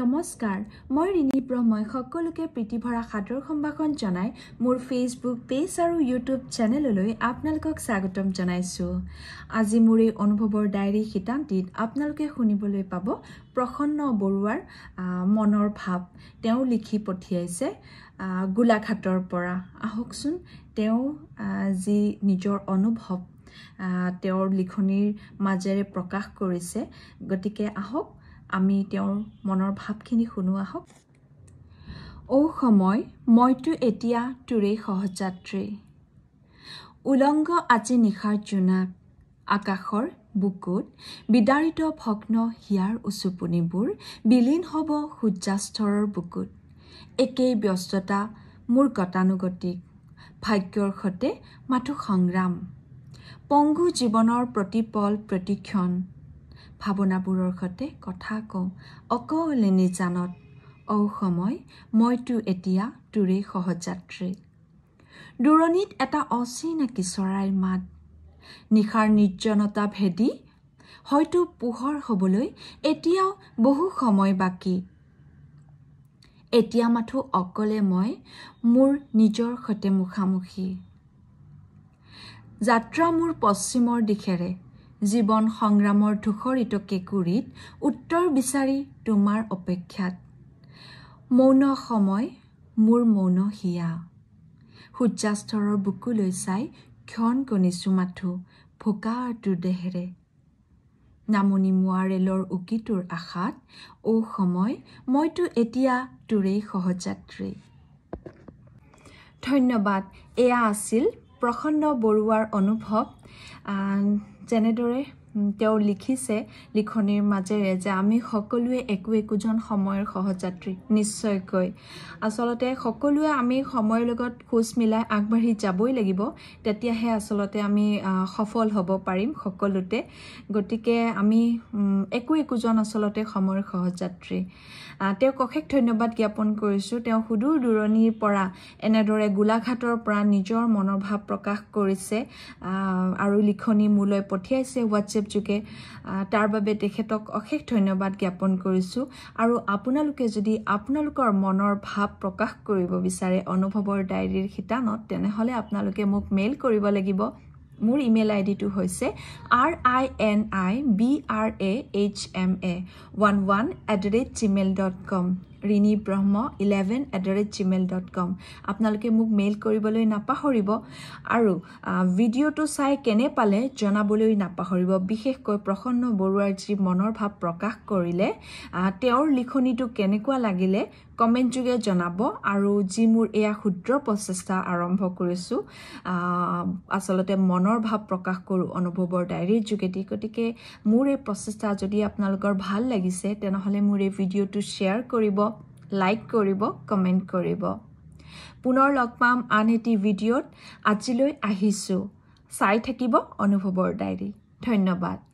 নমস্কাৰ মই ৰিণী ব্ৰহ্মই সকলোকে প্ৰীতিভৰা সাদৰ সম্ভাষণ জনাই মোৰ ফেচবুক পেজ আৰু ইউটিউব চেনেললৈ আপোনালোকক স্বাগতম জনাইছোঁ আজি মোৰ এই অনুভৱৰ ডায়েৰী শিতান্তিত আপোনালোকে শুনিবলৈ পাব প্ৰসন্ন বৰুৱাৰ মনৰ ভাৱ তেওঁ লিখি পঠিয়াইছে গোলাঘাটৰ পৰা আহকচোন তেওঁ যি নিজৰ অনুভৱ তেওঁৰ লিখনিৰ মাজেৰে প্ৰকাশ কৰিছে গতিকে আহক আমি তেওঁৰ মনৰ ভাৱখিনি শুনো আহক ঔ সময় মইতো এতিয়া তোৰেই সহযাত্ৰী উলংগ আজি নিশাৰ জোনাক আকাশৰ বুকুত বিদাৰিত ভগ্ন হিয়াৰ উচুপনিবোৰ বিলীন হ'ব সূৰ্যাস্তৰৰ বুকুত একেই ব্যস্ততা মোৰ গতানুগতিক ভাগ্যৰ সতে মাথো সংগ্ৰাম পংগু জীৱনৰ প্ৰতিপল প্ৰতিক্ষণ ভাৱনাবোৰৰ সৈতে কথা কওঁ অকলে নিজানত অ' সময় মইতো এতিয়া তোৰে সহযাত্ৰী দূৰণিত এটা অচিনাকি চৰাইৰ মাত নিশাৰ নিৰ্জনতা ভেদি হয়তো পোহৰ হ'বলৈ এতিয়াও বহু সময় বাকী এতিয়া মাথো অকলে মই মোৰ নিজৰ সৈতে মুখামুখি যাত্ৰা মোৰ পশ্চিমৰ দিশেৰে জীৱন সংগ্ৰামৰ ধূসৰিত কেঁকুৰিত উত্তৰ বিচাৰি তোমাৰ অপেক্ষাত মৌন সময় মোৰ মৌন হিয়া সূৰ্যাস্তৰৰ বুকুলৈ চাই ক্ষণ কণিছোঁ মাথো ভোকা তোৰ দেহেৰে নামনি মোৱা ৰেলৰ উকিটোৰ আশাত অ' সময় মইতো এতিয়া তোৰেই সহযাত্ৰী ধন্যবাদ এয়া আছিল প্ৰসন্ন বৰুৱাৰ অনুভৱ যেনেদৰে তেওঁ লিখিছে লিখনিৰ মাজেৰে যে আমি সকলোৱে একো একোজন সময়ৰ সহযাত্ৰী নিশ্চয়কৈ আচলতে সকলোৱে আমি সময়ৰ লগত খোজ মিলাই আগবাঢ়ি যাবই লাগিব তেতিয়াহে আচলতে আমি সফল হ'ব পাৰিম সকলোতে গতিকে আমি একো একোজন আচলতে সময়ৰ সহযাত্ৰী তেওঁক অশেষ ধন্যবাদ জ্ঞাপন কৰিছোঁ তেওঁ সুদূৰ দূৰণিৰ পৰা এনেদৰে গোলাঘাটৰ পৰা নিজৰ মনৰ ভাৱ প্ৰকাশ কৰিছে আৰু লিখনি মোলৈ পঠিয়াইছে হোৱাটছএপ যোগে তাৰ বাবে তেখেতক অশেষ ধন্যবাদ জ্ঞাপন কৰিছোঁ আৰু আপোনালোকে যদি আপোনালোকৰ মনৰ ভাৱ প্ৰকাশ কৰিব বিচাৰে অনুভৱৰ ডায়েৰীৰ শিতানত তেনেহ'লে আপোনালোকে মোক মেইল কৰিব লাগিব মোৰ ইমেইল আই ডিটো হৈছে R I N I B R A H M A one one at the rate Gmail dot com Rini Brahma eleven at the rate Gmail dot com আপোনালোকে মোক মেইল কৰিবলৈ নাপাহৰিব আৰু ভিডিঅ'টো চাই কেনে পালে জনাবলৈ নাপাহৰিব বিশেষকৈ প্ৰসন্ন বৰুৱাৰ যি মনৰ ভাৱ প্ৰকাশ কৰিলে তেওঁৰ লিখনিটো কেনেকুৱা লাগিলে কমেণ্টযোগে জনাব আৰু যি মোৰ এয়া ক্ষুদ্ৰ প্ৰচেষ্টা আৰম্ভ কৰিছোঁ আচলতে মনৰ ভাৱ প্ৰকাশ কৰোঁ অনুভৱৰ ডায়েৰীৰ যোগেদি গতিকে মোৰ এই প্ৰচেষ্টা যদি আপোনালোকৰ ভাল লাগিছে তেনেহ'লে মোৰ এই ভিডিঅ'টো শ্বেয়াৰ কৰিব লাইক কৰিব কমেণ্ট কৰিব পুনৰ লগ পাম আন এটি ভিডিঅ'ত আজিলৈ আহিছোঁ চাই থাকিব অনুভৱৰ ডায়েৰী ধন্যবাদ